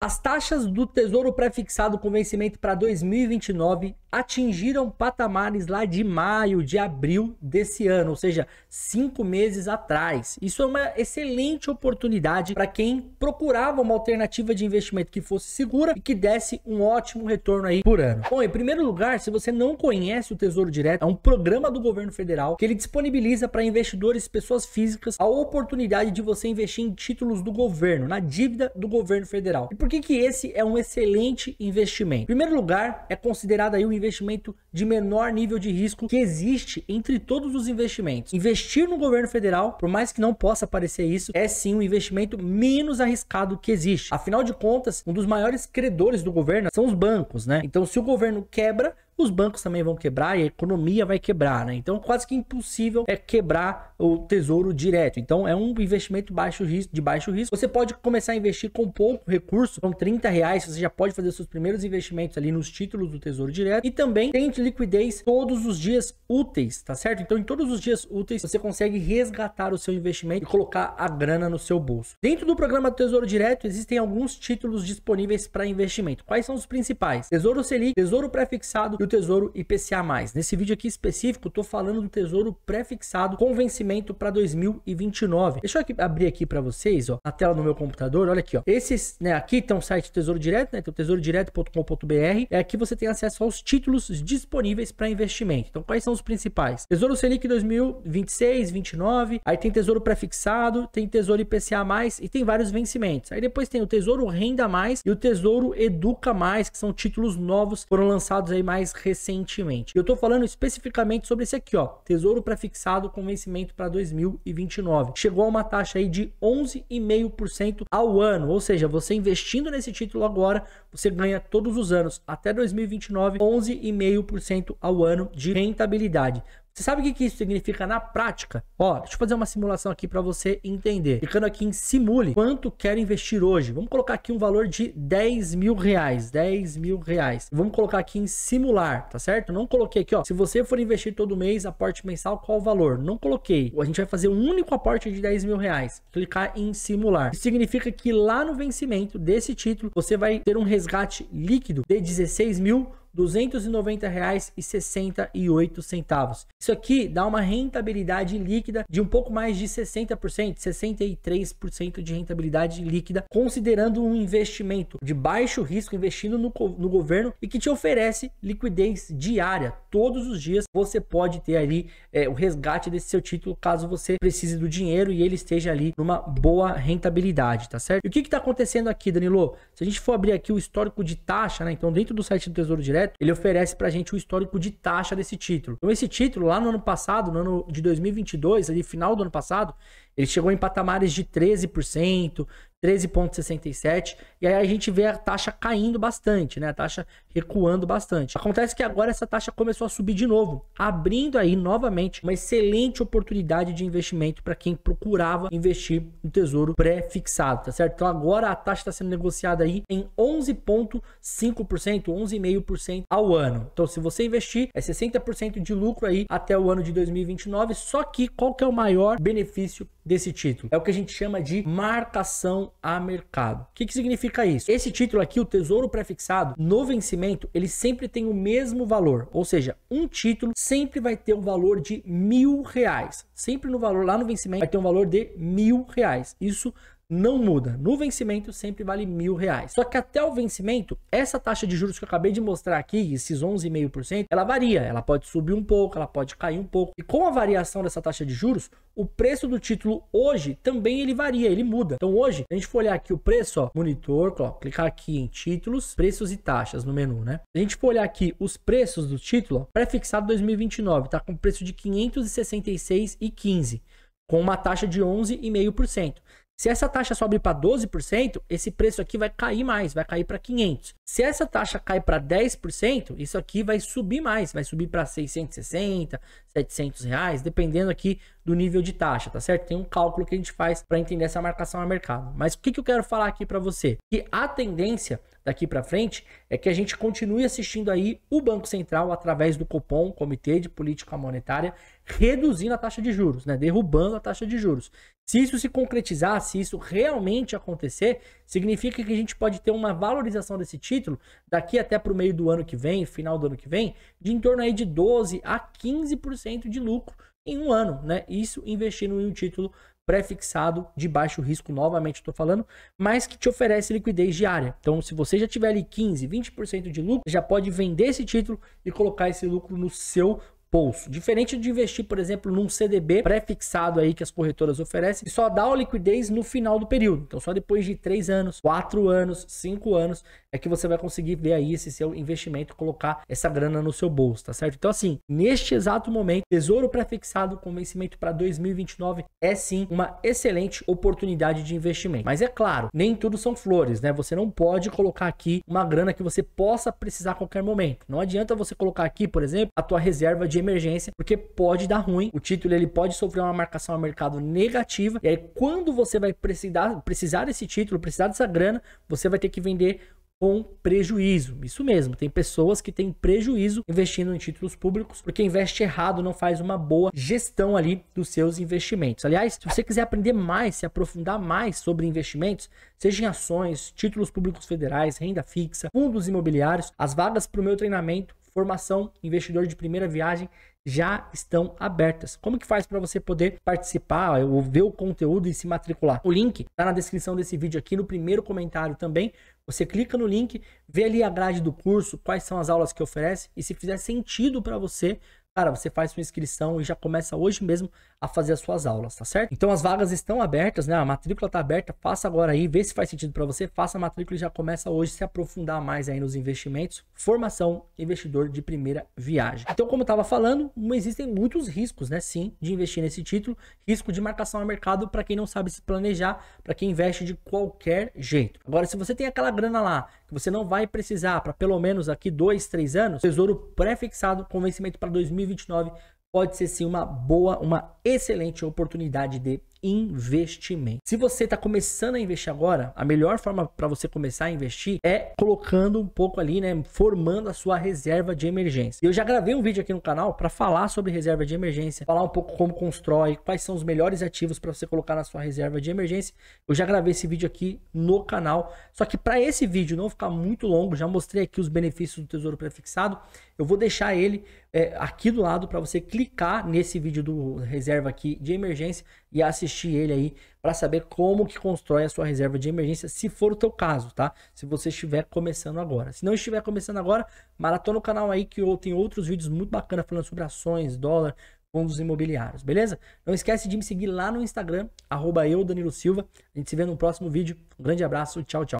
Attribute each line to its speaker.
Speaker 1: As taxas do Tesouro Prefixado com vencimento para 2029 atingiram patamares lá de maio, de abril desse ano, ou seja, cinco meses atrás. Isso é uma excelente oportunidade para quem procurava uma alternativa de investimento que fosse segura e que desse um ótimo retorno aí por ano. Bom, em primeiro lugar, se você não conhece o Tesouro Direto, é um programa do governo federal que ele disponibiliza para investidores, pessoas físicas, a oportunidade de você investir em títulos do governo, na dívida do governo federal. E por por que, que esse é um excelente investimento? Em primeiro lugar, é considerado aí o um investimento de menor nível de risco que existe entre todos os investimentos. Investir no governo federal, por mais que não possa parecer isso, é sim um investimento menos arriscado que existe. Afinal de contas, um dos maiores credores do governo são os bancos, né? Então, se o governo quebra, os bancos também vão quebrar e a economia vai quebrar, né? Então, quase que impossível é quebrar o tesouro direto. Então é um investimento baixo risco, de baixo risco. Você pode começar a investir com pouco recurso, com 30 reais, você já pode fazer seus primeiros investimentos ali nos títulos do tesouro direto. E também tem liquidez todos os dias úteis, tá certo? Então em todos os dias úteis você consegue resgatar o seu investimento e colocar a grana no seu bolso. Dentro do programa do Tesouro Direto existem alguns títulos disponíveis para investimento. Quais são os principais? Tesouro Selic, Tesouro Prefixado e o Tesouro IPCA+. Nesse vídeo aqui específico, estou falando do Tesouro Prefixado com vencimento investimento para 2029. Deixa eu abrir aqui para vocês, ó, a tela no meu computador. Olha aqui, ó. Esses, né, aqui tem um site Tesouro Direto, né? Então, tesourodireto.com.br. É aqui você tem acesso aos títulos disponíveis para investimento. Então, quais são os principais? Tesouro Selic 2026, 29, aí tem Tesouro prefixado, tem Tesouro IPCA mais e tem vários vencimentos. Aí depois tem o Tesouro Renda mais e o Tesouro Educa mais, que são títulos novos foram lançados aí mais recentemente. Eu tô falando especificamente sobre esse aqui, ó, Tesouro prefixado com vencimento para 2029. Chegou a uma taxa aí de 11,5% ao ano, ou seja, você investindo nesse título agora, você ganha todos os anos até 2029 11,5% ao ano de rentabilidade. Você sabe o que, isso significa na prática? Ó, deixa eu fazer uma simulação aqui para você entender. Clicando aqui em simule, quanto quero investir hoje? Vamos colocar aqui um valor de 10 mil reais, 10 mil reais. Vamos colocar aqui em simular, tá certo? Não coloquei aqui, ó, se você for investir todo mês, aporte mensal, qual o valor? Não coloquei. A gente vai fazer um único aporte de 10 mil reais. Clicar em simular. Isso significa que lá no vencimento desse título, você vai ter um resgate líquido de 16 mil R$ 290,68. Isso aqui dá uma rentabilidade líquida de um pouco mais de 60%, 63% de rentabilidade líquida, considerando um investimento de baixo risco investindo no, no governo e que te oferece liquidez diária. Todos os dias você pode ter ali é, o resgate desse seu título caso você precise do dinheiro e ele esteja ali numa boa rentabilidade, tá certo? E o que está acontecendo aqui, Danilo? Se a gente for abrir aqui o histórico de taxa, né? Então, dentro do site do Tesouro Direto, ele oferece para a gente o histórico de taxa desse título. Então, esse título, lá no ano passado, no ano de 2022, ali final do ano passado, ele chegou em patamares de 13%, 13,67. E aí a gente vê a taxa caindo bastante, né? A taxa recuando bastante. Acontece que agora essa taxa começou a subir de novo, abrindo aí novamente uma excelente oportunidade de investimento para quem procurava investir no tesouro pré-fixado, tá certo? Então agora a taxa está sendo negociada aí em 11,5%, 11,5% ao ano. Então se você investir, é 60% de lucro aí até o ano de 2029. Só que qual que é o maior benefício desse título? É o que a gente chama de marcação a mercado. O que, que significa isso? Esse título aqui, o tesouro prefixado, no vencimento, ele sempre tem o mesmo valor. Ou seja, um título sempre vai ter um valor de mil reais. Sempre no valor, lá no vencimento, vai ter um valor de mil reais. Isso não muda. No vencimento sempre vale mil reais. Só que até o vencimento, essa taxa de juros que eu acabei de mostrar aqui, esses 11,5%, ela varia. Ela pode subir um pouco, ela pode cair um pouco. E com a variação dessa taxa de juros, o preço do título hoje também ele varia, ele muda. Então hoje, a gente for olhar aqui o preço, ó, monitor, ó, clicar aqui em títulos, preços e taxas no menu, né? Se a gente for olhar aqui os preços do título, pré-fixado 2029, tá com preço de 566,15 com uma taxa de 11,5%. Se essa taxa sobe para 12%, esse preço aqui vai cair mais, vai cair para 500. Se essa taxa cai para 10%, isso aqui vai subir mais, vai subir para 660, 700 reais, dependendo aqui do nível de taxa, tá certo? Tem um cálculo que a gente faz para entender essa marcação a mercado. Mas o que, que eu quero falar aqui para você? Que a tendência daqui para frente é que a gente continue assistindo aí o Banco Central através do Copom, Comitê de Política Monetária, reduzindo a taxa de juros, né? derrubando a taxa de juros. Se isso se concretizar, se isso realmente acontecer, significa que a gente pode ter uma valorização desse título daqui até para o meio do ano que vem, final do ano que vem, de em torno aí de 12 a 15% de lucro em um ano, né? Isso investindo em um título prefixado de baixo risco, novamente estou falando, mas que te oferece liquidez diária. Então, se você já tiver ali 15, 20% de lucro, já pode vender esse título e colocar esse lucro no seu bolso. Diferente de investir, por exemplo, num CDB pré-fixado aí que as corretoras oferecem, e só dá a liquidez no final do período. Então, só depois de 3 anos, 4 anos, 5 anos, é que você vai conseguir ver aí esse seu investimento, colocar essa grana no seu bolso, tá certo? Então, assim, neste exato momento, tesouro pré-fixado com vencimento para 2029 é sim uma excelente oportunidade de investimento. Mas é claro, nem tudo são flores, né? Você não pode colocar aqui uma grana que você possa precisar a qualquer momento. Não adianta você colocar aqui, por exemplo, a tua reserva de emergência, porque pode dar ruim. O título ele pode sofrer uma marcação a mercado negativa. E aí, quando você vai precisar, precisar desse título, precisar dessa grana, você vai ter que vender com prejuízo. Isso mesmo, tem pessoas que têm prejuízo investindo em títulos públicos, porque investe errado, não faz uma boa gestão ali dos seus investimentos. Aliás, se você quiser aprender mais, se aprofundar mais sobre investimentos, seja em ações, títulos públicos federais, renda fixa, fundos imobiliários, as vagas para o meu treinamento formação investidor de primeira viagem já estão abertas. Como que faz para você poder participar ou ver o conteúdo e se matricular? O link está na descrição desse vídeo aqui, no primeiro comentário também. Você clica no link, vê ali a grade do curso, quais são as aulas que oferece e se fizer sentido para você, cara, você faz sua inscrição e já começa hoje mesmo a fazer as suas aulas, tá certo? Então as vagas estão abertas, né? A matrícula tá aberta, faça agora aí, vê se faz sentido para você, faça a matrícula e já começa hoje se aprofundar mais aí nos investimentos, formação, investidor de primeira viagem. Então, como eu tava falando, existem muitos riscos, né? Sim, de investir nesse título, risco de marcação a mercado para quem não sabe se planejar, para quem investe de qualquer jeito. Agora, se você tem aquela grana lá que você não vai precisar para pelo menos aqui dois, três anos, tesouro pré-fixado com vencimento para 2020 2029 pode ser sim uma boa, uma excelente oportunidade de investimento. Se você está começando a investir agora, a melhor forma para você começar a investir é colocando um pouco ali, né, formando a sua reserva de emergência. Eu já gravei um vídeo aqui no canal para falar sobre reserva de emergência, falar um pouco como constrói, quais são os melhores ativos para você colocar na sua reserva de emergência. Eu já gravei esse vídeo aqui no canal, só que para esse vídeo não ficar muito longo, já mostrei aqui os benefícios do Tesouro Prefixado. Eu vou deixar ele é, aqui do lado para você clicar nesse vídeo do reserva aqui de emergência e assistir ele aí para saber como que constrói a sua reserva de emergência, se for o teu caso, tá? Se você estiver começando agora. Se não estiver começando agora, maratona o canal aí que tem outros vídeos muito bacanas falando sobre ações, dólar, fundos imobiliários, beleza? Não esquece de me seguir lá no Instagram, arroba eu, Danilo Silva. A gente se vê no próximo vídeo. Um grande abraço, tchau, tchau.